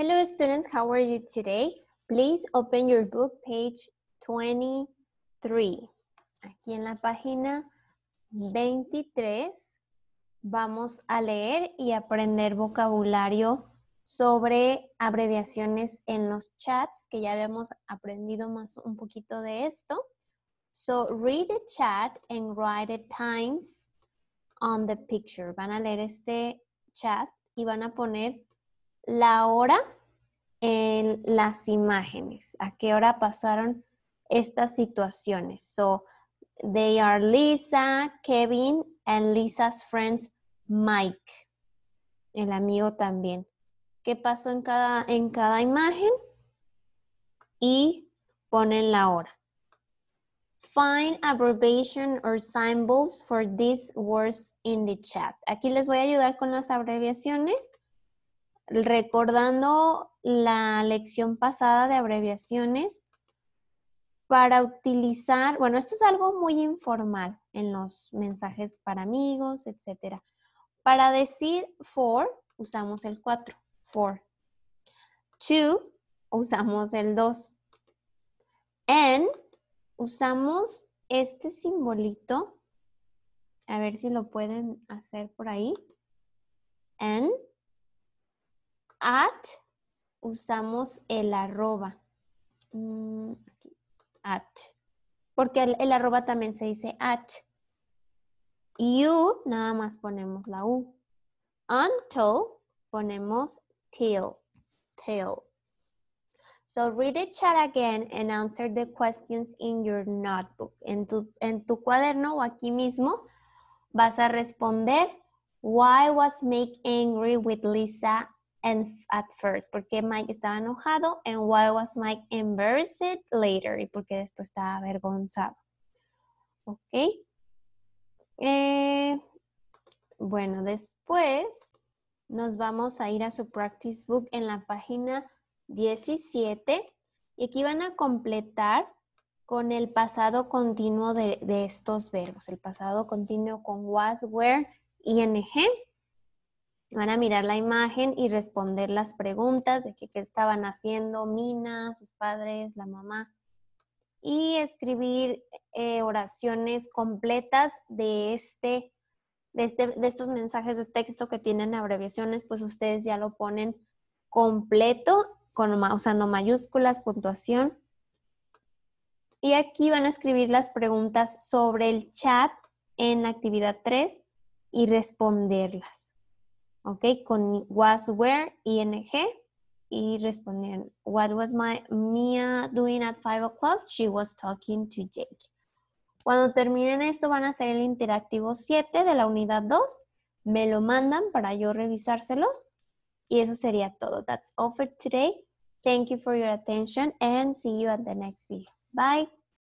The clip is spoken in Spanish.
Hello students, how are you today? Please open your book page 23. Aquí en la página 23 vamos a leer y aprender vocabulario sobre abreviaciones en los chats, que ya habíamos aprendido más un poquito de esto. So read the chat and write the times on the picture. Van a leer este chat y van a poner la hora en las imágenes, a qué hora pasaron estas situaciones. So, they are Lisa, Kevin, and Lisa's friends, Mike, el amigo también. ¿Qué pasó en cada, en cada imagen? Y ponen la hora. Find abbreviation or symbols for these words in the chat. Aquí les voy a ayudar con las abreviaciones recordando la lección pasada de abreviaciones para utilizar, bueno, esto es algo muy informal en los mensajes para amigos, etc. Para decir for usamos el 4, for. To usamos el 2. And usamos este simbolito. A ver si lo pueden hacer por ahí. at usamos el arroba. Mm, at. Porque el, arroba también se dice at. You nada más ponemos la U. Until ponemos till. Till. So read the chat again and answer the questions in your notebook. En tu, cuaderno o aquí mismo vas a responder Why was make angry with Lisa and at first, porque Mike estaba enojado, and why was Mike embarrassed later, y porque después estaba avergonzado. Ok. Eh, bueno, después nos vamos a ir a su practice book en la página 17 y aquí van a completar con el pasado continuo de, de estos verbos, el pasado continuo con was, were, ing Van a mirar la imagen y responder las preguntas de qué, estaban haciendo Mina, sus padres, la mamá. Y escribir eh, oraciones completas de este, de este, de estos mensajes de texto que tienen abreviaciones, pues ustedes ya lo ponen completo, con, usando mayúsculas, puntuación. Y aquí van a escribir las preguntas sobre el chat en la actividad 3 y responderlas. ¿ok? Con was, were, ing, y respondieron, what was my, Mia doing at 5 o'clock? She was talking to Jake. Cuando terminen esto van a hacer el interactivo 7 de la unidad 2. Me lo mandan para yo revisárselos. Y eso sería todo. That's all for today. Thank you for your attention and see you at the next video. Bye.